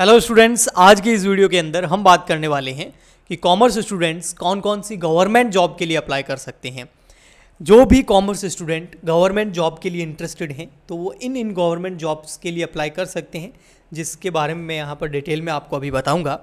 hello students आज के इस वीडियो के अंदर हम बात करने वाले हैं कि कॉमर्स स्टूडेंट्स कौन कौन सी गवर्नमेंट जॉब के लिए अप्लाई कर सकते हैं जो भी कॉमर्स स्टूडेंट गवर्नमेंट जॉब के लिए इंटरेस्टेड हैं तो वो इन इन गवर्नमेंट जॉब्स के लिए अप्लाई कर सकते हैं जिसके बारे में मैं यहाँ पर डिटेल में आपको अभी बताऊँगा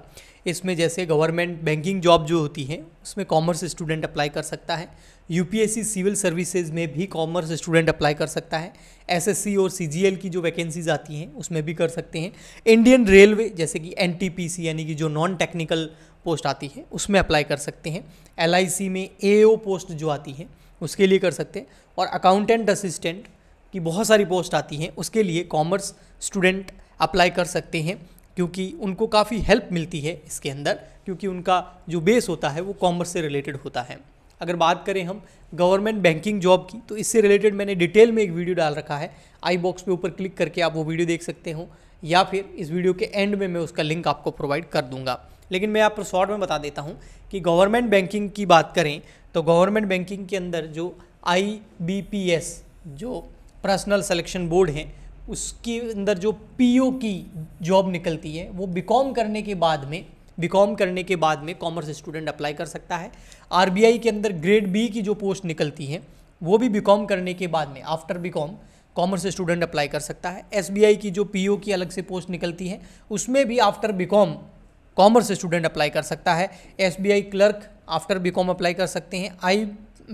इसमें जैसे गवर्नमेंट बैंकिंग जॉब जो होती है उसमें कॉमर्स स्टूडेंट अप्लाई कर सकता है यूपीएससी सिविल सर्विसेज में भी कॉमर्स स्टूडेंट अप्लाई कर सकता है एसएससी और सीजीएल की जो वैकेंसीज आती हैं उसमें भी कर सकते हैं इंडियन रेलवे जैसे कि एनटीपीसी यानी कि जो नॉन टेक्निकल पोस्ट आती है उसमें अप्लाई कर सकते हैं एल में ए पोस्ट जो आती है उसके लिए कर सकते हैं और अकाउंटेंट असिस्टेंट की बहुत सारी पोस्ट आती हैं उसके लिए कॉमर्स स्टूडेंट अप्लाई कर सकते हैं क्योंकि उनको काफ़ी हेल्प मिलती है इसके अंदर क्योंकि उनका जो बेस होता है वो कॉमर्स से रिलेटेड होता है अगर बात करें हम गवर्नमेंट बैंकिंग जॉब की तो इससे रिलेटेड मैंने डिटेल में एक वीडियो डाल रखा है आई बॉक्स पे ऊपर क्लिक करके आप वो वीडियो देख सकते हो या फिर इस वीडियो के एंड में मैं उसका लिंक आपको प्रोवाइड कर दूंगा लेकिन मैं आपको शॉर्ट में बता देता हूँ कि गवर्नमेंट बैंकिंग की बात करें तो गवर्नमेंट बैंकिंग के अंदर जो आई जो पर्सनल सेलेक्शन बोर्ड हैं उसके अंदर जो पीओ की जॉब निकलती है वो बीकॉम करने के बाद में बीकॉम करने के बाद में कॉमर्स स्टूडेंट अप्लाई कर सकता है आरबीआई के अंदर ग्रेड बी की जो पोस्ट निकलती है वो भी बीकॉम करने के बाद में after B Com commerce student apply कर सकता है एसबीआई की जो पीओ की अलग से पोस्ट निकलती है उसमें भी after B Com commerce student apply कर सकता है SBI clerk after B Com apply कर सकते हैं आई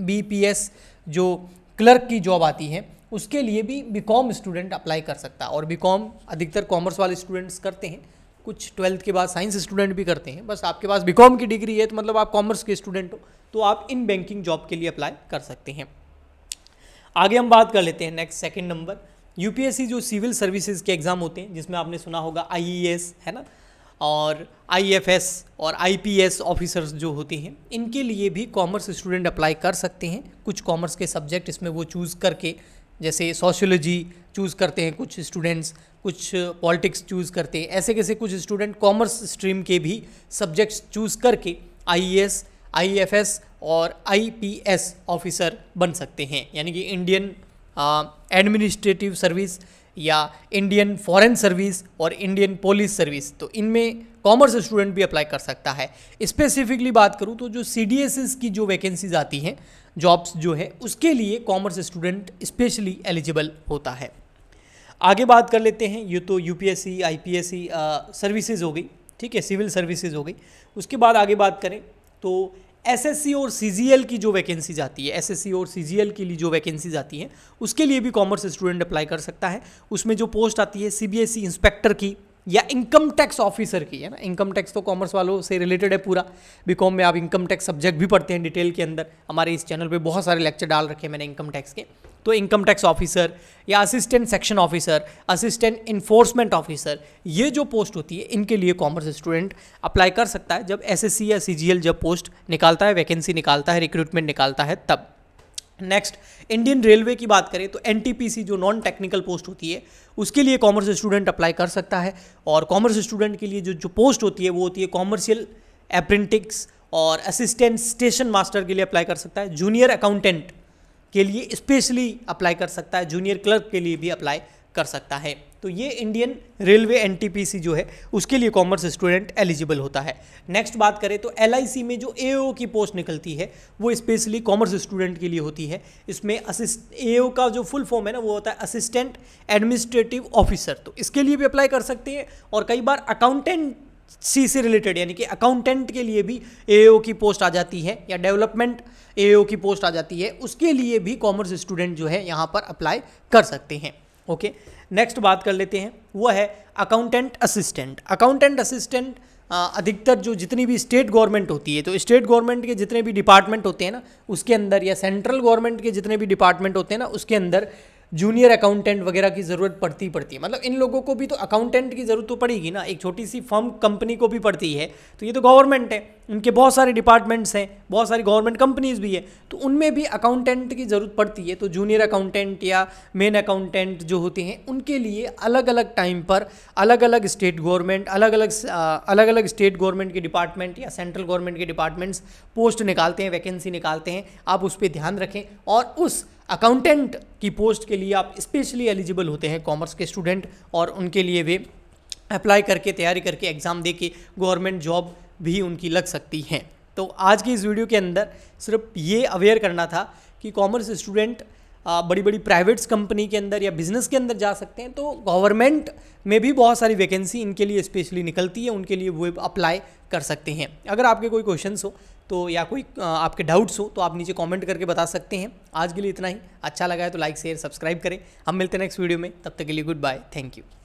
बी पी एस जो क्लर्क की जॉब आती है उसके लिए भी बी कॉम स्टूडेंट अप्लाई कर सकता है और बी कॉम अधिकतर कॉमर्स वाले स्टूडेंट्स करते हैं कुछ ट्वेल्थ के बाद साइंस स्टूडेंट भी करते हैं बस आपके पास बी कॉम की डिग्री है तो मतलब आप कॉमर्स के स्टूडेंट हो तो आप इन बैंकिंग जॉब के लिए अप्लाई कर सकते हैं आगे हम बात कर लेते हैं नेक्स्ट सेकेंड नंबर यूपीएससी जो सिविल सर्विसेज के एग्ज़ाम होते हैं जिसमें आपने सुना होगा आई e है ना और आईएफएस और आईपीएस ऑफिसर्स जो होते हैं इनके लिए भी कॉमर्स स्टूडेंट अप्लाई कर सकते हैं कुछ कॉमर्स के सब्जेक्ट इसमें वो चूज़ करके जैसे सोशियोलॉजी चूज़ करते हैं कुछ स्टूडेंट्स कुछ पॉलिटिक्स चूज़ करते हैं ऐसे कैसे कुछ स्टूडेंट कॉमर्स स्ट्रीम के भी सब्जेक्ट्स चूज़ करके आई ई e e और आई ऑफिसर बन सकते हैं यानी कि इंडियन एडमिनिस्ट्रेटिव सर्विस या इंडियन फॉरेन सर्विस और इंडियन पुलिस सर्विस तो इनमें कॉमर्स स्टूडेंट भी अप्लाई कर सकता है स्पेसिफिकली बात करूँ तो जो सी की जो वैकेंसीज आती हैं जॉब्स जो है उसके लिए कॉमर्स स्टूडेंट स्पेशली एलिजिबल होता है आगे बात कर लेते हैं ये तो यूपीएससी आईपीएससी सर्विसेज हो गई ठीक है सिविल सर्विसेज हो गई उसके बाद आगे बात करें तो एसएससी और सीजीएल की जो वैकेंसीज आती है एसएससी और सीजीएल के लिए जो वैकेंसीज आती हैं उसके लिए भी कॉमर्स स्टूडेंट अप्लाई कर सकता है उसमें जो पोस्ट आती है सीबीएसई इंस्पेक्टर e की या इनकम टैक्स ऑफिसर की है ना इनकम टैक्स तो कॉमर्स वालों से रिलेटेड है पूरा बीकॉम में आप इनकम टैक्स सब्जेक्ट भी पढ़ते हैं डिटेल के अंदर हमारे इस चैनल पे बहुत सारे लेक्चर डाल रखे हैं मैंने इनकम टैक्स के तो इनकम टैक्स ऑफिसर या assistant section officer assistant enforcement officer ये जो पोस्ट होती है इनके लिए कॉमर्स स्टूडेंट अप्लाई कर सकता है जब एस या सी जब पोस्ट निकालता है वैकेंसी निकालता है रिक्रूटमेंट निकालता है तब नेक्स्ट इंडियन रेलवे की बात करें तो एन जो नॉन टेक्निकल पोस्ट होती है उसके लिए कॉमर्स स्टूडेंट अप्लाई कर सकता है और कॉमर्स स्टूडेंट के लिए जो जो पोस्ट होती है वो होती है कॉमर्शियल अप्रेंटिक्स और असिस्टेंट स्टेशन मास्टर के लिए अप्लाई कर सकता है जूनियर अकाउंटेंट के लिए स्पेशली अप्लाई कर सकता है जूनियर क्लर्क के लिए भी अप्लाई कर सकता है तो ये इंडियन रेलवे एन जो है उसके लिए कॉमर्स स्टूडेंट एलिजिबल होता है नेक्स्ट बात करें तो एल में जो ए की पोस्ट निकलती है वो स्पेशली कॉमर्स स्टूडेंट के लिए होती है इसमें असिस्ट ए का जो फुल फॉर्म है ना वो होता है असिस्टेंट एडमिनिस्ट्रेटिव ऑफिसर तो इसके लिए भी अप्लाई कर सकते हैं और कई बार अकाउंटेंट सी से रिलेटेड यानी कि अकाउंटेंट के लिए भी ए की पोस्ट आ जाती है या डेवलपमेंट ए की पोस्ट आ जाती है उसके लिए भी कॉमर्स स्टूडेंट जो है यहाँ पर अप्लाई कर सकते हैं ओके नेक्स्ट बात कर लेते हैं वह है अकाउंटेंट असिस्टेंट अकाउंटेंट असिस्टेंट अधिकतर जो जितनी भी स्टेट गवर्नमेंट होती है तो स्टेट गवर्नमेंट के जितने भी डिपार्टमेंट होते हैं ना उसके अंदर या सेंट्रल गवर्नमेंट के जितने भी डिपार्टमेंट होते हैं ना उसके अंदर जूनियर अकाउंटेंट वगैरह की ज़रूरत पड़ती पड़ती है मतलब इन लोगों को भी तो अकाउंटेंट की ज़रूरत तो पड़ेगी ना एक छोटी सी फर्म कंपनी को भी पड़ती है तो ये तो गवर्नमेंट है उनके बहुत सारे डिपार्टमेंट्स हैं बहुत सारी गवर्नमेंट कंपनीज भी है तो उनमें भी अकाउंटेंट की ज़रूरत पड़ती है तो जूनियर अकाउंटेंट या मेन अकाउंटेंट जो होते हैं उनके लिए अलग अलग टाइम पर अलग अलग स्टेट गवर्नमेंट अलग अलग अलग अलग स्टेट गवर्नमेंट के डिपार्टमेंट या सेंट्रल गवर्नमेंट के डिपार्टमेंट्स पोस्ट निकालते हैं वैकेंसी निकालते हैं आप उस पर ध्यान रखें और उस अकाउंटेंट की पोस्ट के लिए आप स्पेशली एलिजिबल होते हैं कॉमर्स के स्टूडेंट और उनके लिए वे अप्लाई करके तैयारी करके एग्ज़ाम दे के गवर्नमेंट जॉब भी उनकी लग सकती हैं तो आज की इस वीडियो के अंदर सिर्फ ये अवेयर करना था कि कॉमर्स स्टूडेंट बड़ी बड़ी प्राइवेट्स कंपनी के अंदर या बिजनेस के अंदर जा सकते हैं तो गवर्नमेंट में भी बहुत सारी वैकेंसी इनके लिए स्पेशली निकलती है उनके लिए वो अप्लाई कर सकते हैं अगर आपके कोई क्वेश्चंस हो तो या कोई आपके डाउट्स हो तो आप नीचे कमेंट करके बता सकते हैं आज के लिए इतना ही अच्छा लगा है तो लाइक शेयर सब्सक्राइब करें हम मिलते हैं नेक्स्ट वीडियो में तब तक के लिए गुड बाय थैंक यू